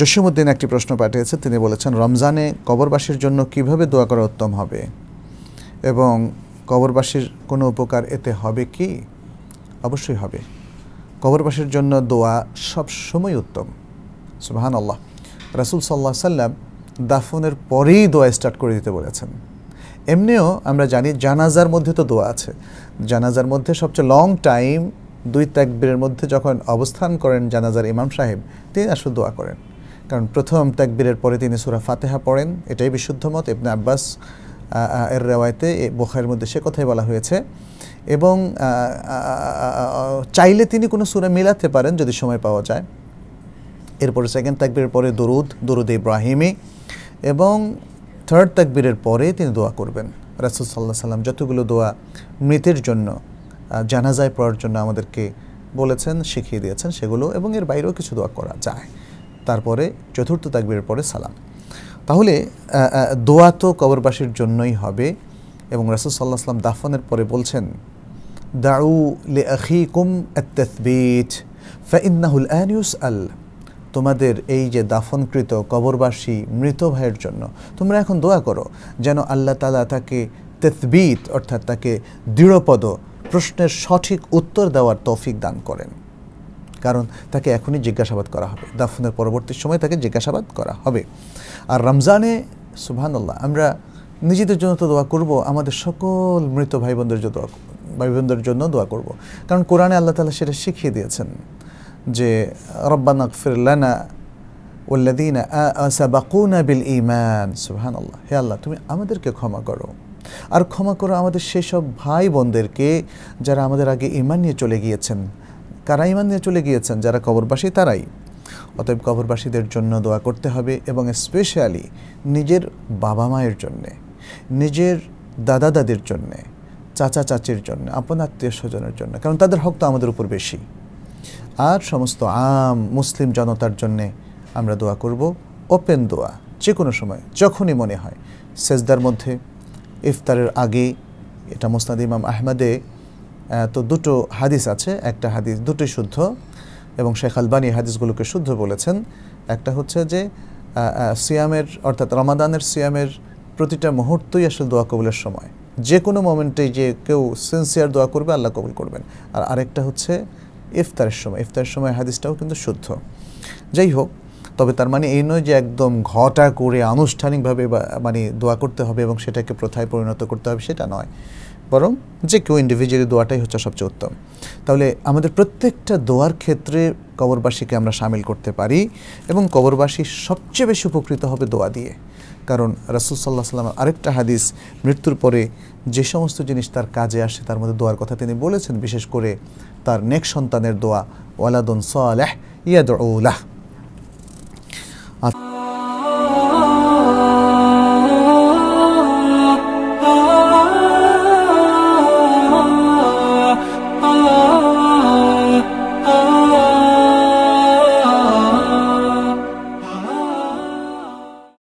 জসিমুদ্দিন একটি প্রশ্ন পাঠিয়েছে তিনি বলেছেন রমজানে কবরবাসীর জন্য কিভাবে দোয়া করা উত্তম হবে এবং কবরবাসীর কোনো উপকার এতে হবে কি অবশ্যই হবে কবরবাসীর জন্য দোয়া সব সময় উত্তম সুবাহান আল্লাহ রাসুল সাল্লাহ সাল্লাম দাফনের পরেই দোয়া স্টার্ট করে দিতে বলেছেন এমনিও আমরা জানি জানাজার মধ্যে তো দোয়া আছে জানাজার মধ্যে সবচেয়ে লং টাইম দুই ত্যাগবীরের মধ্যে যখন অবস্থান করেন জানাজার ইমাম সাহেব তিনি আসলে দোয়া করেন কারণ প্রথম তাকবীরের পরে তিনি সুরা ফাতেহা পড়েন এটাই বিশুদ্ধ মত ইবনে আব্বাস এর রেওয়ায়তে বোখারের মধ্যে সে কথাই বলা হয়েছে এবং চাইলে তিনি কোনো সুরা মিলাতে পারেন যদি সময় পাওয়া যায় এরপরে সেকেন্ড তাকবীরের পরে দরুদ দরুদ ইব্রাহিমি এবং থার্ড তাকবীরের পরে তিনি দোয়া করবেন রাসুল সাল্লাহ সাল্লাম যতগুলো দোয়া মৃতের জন্য জানাজায় পড়ার জন্য আমাদেরকে বলেছেন শিখিয়ে দিয়েছেন সেগুলো এবং এর বাইরেও কিছু দোয়া করা যায় তারপরে চতুর্থ তাকবীর পরে সালাম তাহলে দোয়া তো কবরবাসীর জন্যই হবে এবং রাসুল সাল্লাহ সাল্লাম দাফনের পরে বলছেন দাউ লে আখিকুম আত্তবিট ফাইন্নাহুল আনিউস আল তোমাদের এই যে দাফনকৃত কবরবাসী মৃত ভাইয়ের জন্য তোমরা এখন দোয়া করো যেন আল্লাহ তালা তাকে তেতবিত অর্থাৎ তাকে দৃঢ়পদ প্রশ্নের সঠিক উত্তর দেওয়ার তৌফিক দান করেন কারণ তাকে এখনই জিজ্ঞাসাবাদ করা হবে দাফনের পরবর্তী সময় তাকে জিজ্ঞাসাবাদ করা হবে আর রমজানে সুবহানাল্লাহ আমরা নিজেদের জন্য তো দোয়া করব আমাদের সকল মৃত ভাই বোনদের জন্য দোয়া ভাই বোনদের জন্য দোয়া করব কারণ কোরআনে আল্লাহ তালা সেটা শিখিয়ে দিয়েছেন যে রব্বানা ফিরলানা ওল্লাদিন বিল ইমান সুহান হে আল্লাহ তুমি আমাদেরকে ক্ষমা করো আর ক্ষমা করো আমাদের সেসব ভাই বোনদেরকে যারা আমাদের আগে ইমান নিয়ে চলে গিয়েছেন কারা ইমান নিয়ে চলে গিয়েছেন যারা কবরবাসী তারাই অতএব কবরবাসীদের জন্য দোয়া করতে হবে এবং স্পেশালি নিজের বাবা মায়ের জন্যে নিজের দাদা দাদির জন্যে চাচা চাচির জন্য আপন আত্মীয় স্বজনের জন্য কারণ তাদের হক তো আমাদের উপর বেশি আর সমস্ত আম মুসলিম জনতার জন্যে আমরা দোয়া করব ওপেন দোয়া যে কোনো সময় যখনই মনে হয় সেজদার মধ্যে ইফতারের আগে এটা মোস্তাদ ইমাম আহমেদে তো দুটো হাদিস আছে একটা হাদিস দুটোই শুদ্ধ এবং শেখ আলবানী হাদিসগুলোকে শুদ্ধ বলেছেন একটা হচ্ছে যে সিয়ামের অর্থাৎ রমাদানের সিয়ামের প্রতিটা মুহূর্তই আসলে দোয়া কবুলের সময় যে কোনো মোমেন্টে যে কেউ সিনসিয়ার দোয়া করবে আল্লাহ কবুল করবেন আর আরেকটা হচ্ছে ইফতারের সময় ইফতারের সময় হাদিসটাও কিন্তু শুদ্ধ যাই হোক তবে তার মানে এই নয় যে একদম ঘটা করে আনুষ্ঠানিকভাবে মানে দোয়া করতে হবে এবং সেটাকে প্রথায় পরিণত করতে হবে সেটা নয় বরং যে কেউ ইন্ডিভিজুয়ালি দোয়াটাই হচ্ছে সবচেয়ে উত্তম তাহলে আমাদের প্রত্যেকটা দোয়ার ক্ষেত্রে কবরবাসীকে আমরা সামিল করতে পারি এবং কবরবাসী সবচেয়ে বেশি উপকৃত হবে দোয়া দিয়ে কারণ রাসুল সাল্লাহ সাল্লাম আরেকটা হাদিস মৃত্যুর পরে যে সমস্ত জিনিস তার কাজে আসে তার মধ্যে দোয়ার কথা তিনি বলেছেন বিশেষ করে তার নেক সন্তানের দোয়া ওয়ালাদন সালাহ ইয়াদ ওলাহ あ